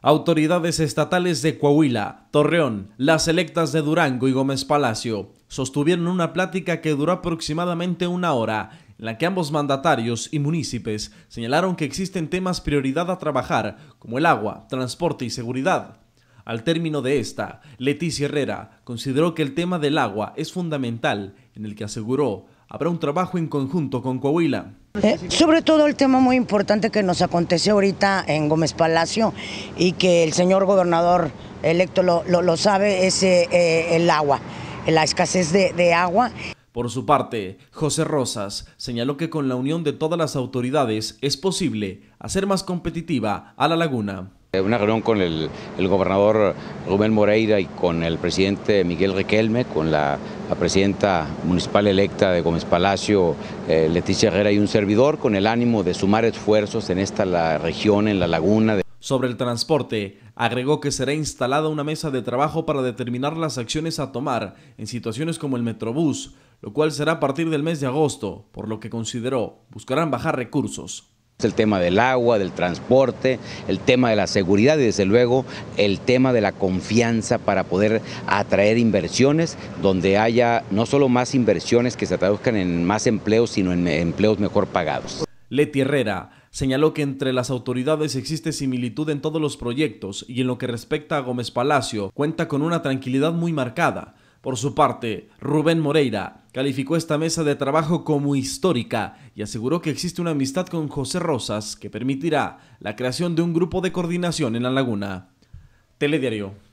Autoridades estatales de Coahuila, Torreón, las electas de Durango y Gómez Palacio sostuvieron una plática que duró aproximadamente una hora, en la que ambos mandatarios y municipios señalaron que existen temas prioridad a trabajar, como el agua, transporte y seguridad. Al término de esta, Leticia Herrera consideró que el tema del agua es fundamental, en el que aseguró habrá un trabajo en conjunto con Coahuila. Eh, sobre todo el tema muy importante que nos aconteció ahorita en Gómez Palacio y que el señor gobernador electo lo, sabe, es eh, eh, el agua, la escasez de agua. Por su parte, José Rosas señaló que con la unión de todas las autoridades es posible hacer más competitiva a la laguna. Eh, una reunión con el, gobernador Rubén Moreira y con el presidente Miguel Requelme, con la, presidenta municipal electa de Gómez Palacio, eh, Leticia Herrera y un servidor, con el ánimo de sumar esfuerzos en esta región, en la laguna. Sobre el transporte, agregó que será instalada una mesa de trabajo para determinar las acciones a tomar en situaciones como el Metrobús, lo cual será a partir del mes de agosto, por lo que consideró buscarán bajar recursos. El tema del agua, del transporte, el tema de la seguridad y desde luego el tema de la confianza para poder atraer inversiones donde haya no solo más inversiones que se traduzcan en más empleos, sino en empleos mejor pagados. Leti Herrera señaló que entre las autoridades existe similitud en todos los proyectos y en lo que respecta a Gómez Palacio cuenta con una tranquilidad muy marcada por su parte, Rubén Moreira calificó esta mesa de trabajo como histórica y aseguró que existe una amistad con José Rosas que permitirá la creación de un grupo de coordinación en la laguna. Telediario.